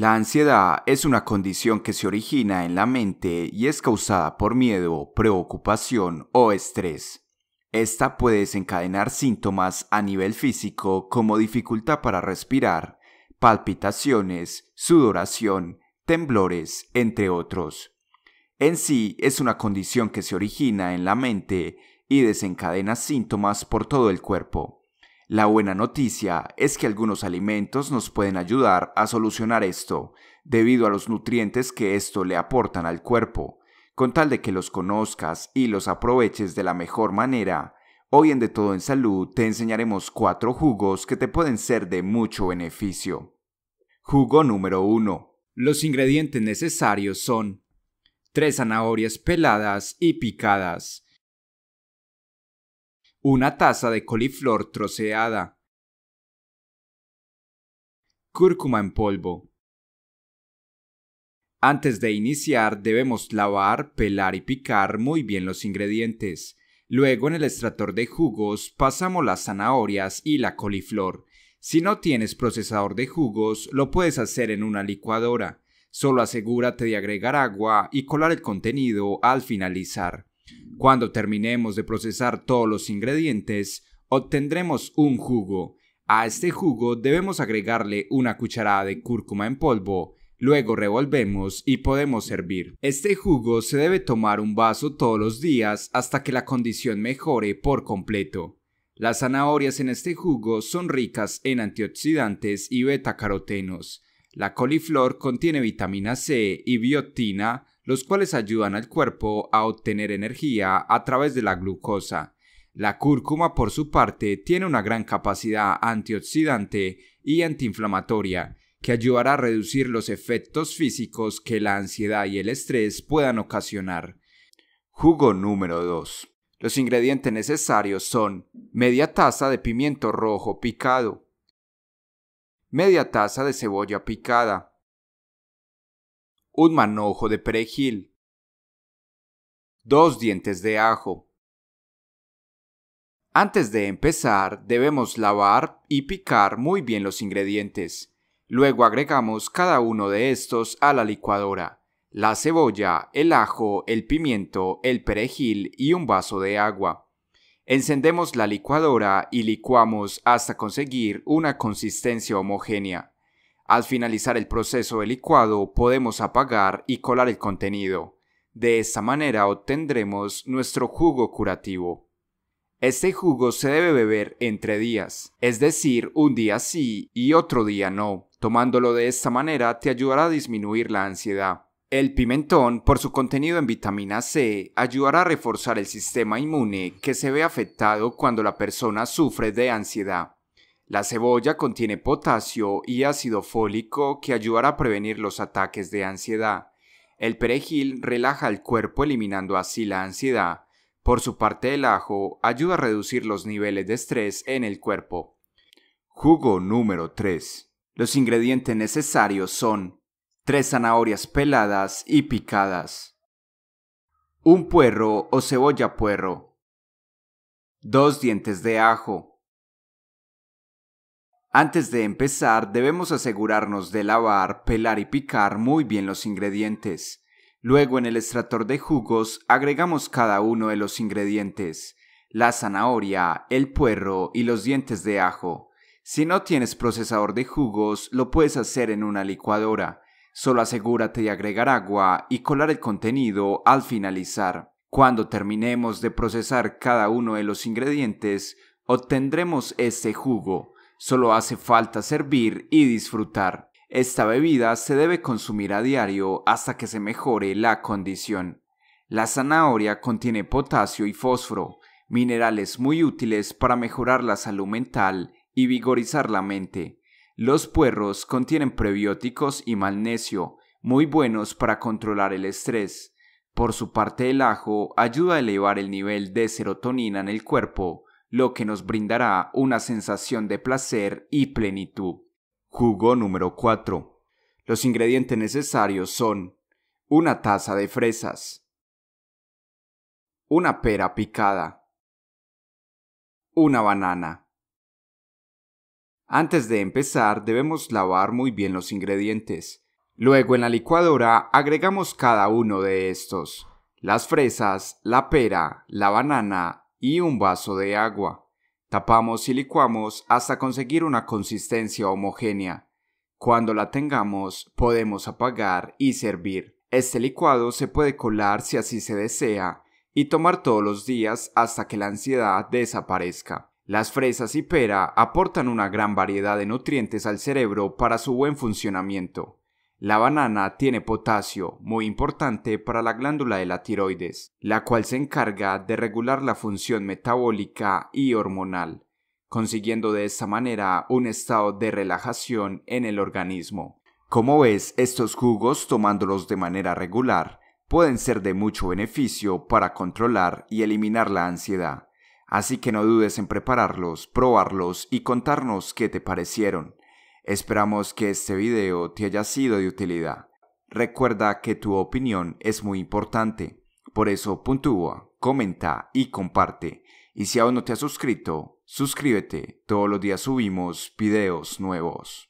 La ansiedad es una condición que se origina en la mente y es causada por miedo, preocupación o estrés. Esta puede desencadenar síntomas a nivel físico como dificultad para respirar, palpitaciones, sudoración, temblores, entre otros. En sí es una condición que se origina en la mente y desencadena síntomas por todo el cuerpo. La buena noticia es que algunos alimentos nos pueden ayudar a solucionar esto, debido a los nutrientes que esto le aportan al cuerpo. Con tal de que los conozcas y los aproveches de la mejor manera, hoy en De Todo en Salud te enseñaremos cuatro jugos que te pueden ser de mucho beneficio. Jugo número 1. Los ingredientes necesarios son 3 zanahorias peladas y picadas, una taza de coliflor troceada, cúrcuma en polvo. Antes de iniciar debemos lavar, pelar y picar muy bien los ingredientes. Luego en el extractor de jugos pasamos las zanahorias y la coliflor. Si no tienes procesador de jugos, lo puedes hacer en una licuadora. Solo asegúrate de agregar agua y colar el contenido al finalizar. Cuando terminemos de procesar todos los ingredientes, obtendremos un jugo. A este jugo debemos agregarle una cucharada de cúrcuma en polvo, luego revolvemos y podemos servir. Este jugo se debe tomar un vaso todos los días hasta que la condición mejore por completo. Las zanahorias en este jugo son ricas en antioxidantes y beta-carotenos. La coliflor contiene vitamina C y biotina, los cuales ayudan al cuerpo a obtener energía a través de la glucosa. La cúrcuma, por su parte, tiene una gran capacidad antioxidante y antiinflamatoria, que ayudará a reducir los efectos físicos que la ansiedad y el estrés puedan ocasionar. Jugo número 2. Los ingredientes necesarios son media taza de pimiento rojo picado, media taza de cebolla picada, un manojo de perejil, dos dientes de ajo. Antes de empezar, debemos lavar y picar muy bien los ingredientes. Luego agregamos cada uno de estos a la licuadora, la cebolla, el ajo, el pimiento, el perejil y un vaso de agua. Encendemos la licuadora y licuamos hasta conseguir una consistencia homogénea. Al finalizar el proceso de licuado podemos apagar y colar el contenido. De esta manera obtendremos nuestro jugo curativo. Este jugo se debe beber entre días, es decir, un día sí y otro día no. Tomándolo de esta manera te ayudará a disminuir la ansiedad. El pimentón, por su contenido en vitamina C, ayudará a reforzar el sistema inmune que se ve afectado cuando la persona sufre de ansiedad. La cebolla contiene potasio y ácido fólico que ayudará a prevenir los ataques de ansiedad. El perejil relaja el cuerpo eliminando así la ansiedad. Por su parte el ajo ayuda a reducir los niveles de estrés en el cuerpo. Jugo número 3. Los ingredientes necesarios son 3 zanahorias peladas y picadas, un puerro o cebolla puerro, 2 dientes de ajo, antes de empezar, debemos asegurarnos de lavar, pelar y picar muy bien los ingredientes. Luego en el extractor de jugos agregamos cada uno de los ingredientes, la zanahoria, el puerro y los dientes de ajo. Si no tienes procesador de jugos, lo puedes hacer en una licuadora. Solo asegúrate de agregar agua y colar el contenido al finalizar. Cuando terminemos de procesar cada uno de los ingredientes, obtendremos este jugo. Solo hace falta servir y disfrutar. Esta bebida se debe consumir a diario hasta que se mejore la condición. La zanahoria contiene potasio y fósforo, minerales muy útiles para mejorar la salud mental y vigorizar la mente. Los puerros contienen prebióticos y magnesio, muy buenos para controlar el estrés. Por su parte el ajo ayuda a elevar el nivel de serotonina en el cuerpo, lo que nos brindará una sensación de placer y plenitud. Jugo número 4. Los ingredientes necesarios son una taza de fresas, una pera picada, una banana. Antes de empezar debemos lavar muy bien los ingredientes. Luego en la licuadora agregamos cada uno de estos. Las fresas, la pera, la banana y un vaso de agua. Tapamos y licuamos hasta conseguir una consistencia homogénea. Cuando la tengamos, podemos apagar y servir. Este licuado se puede colar si así se desea y tomar todos los días hasta que la ansiedad desaparezca. Las fresas y pera aportan una gran variedad de nutrientes al cerebro para su buen funcionamiento. La banana tiene potasio, muy importante para la glándula de la tiroides, la cual se encarga de regular la función metabólica y hormonal, consiguiendo de esta manera un estado de relajación en el organismo. Como ves, estos jugos tomándolos de manera regular pueden ser de mucho beneficio para controlar y eliminar la ansiedad, así que no dudes en prepararlos, probarlos y contarnos qué te parecieron. Esperamos que este video te haya sido de utilidad. Recuerda que tu opinión es muy importante, por eso puntúa, comenta y comparte. Y si aún no te has suscrito, suscríbete, todos los días subimos videos nuevos.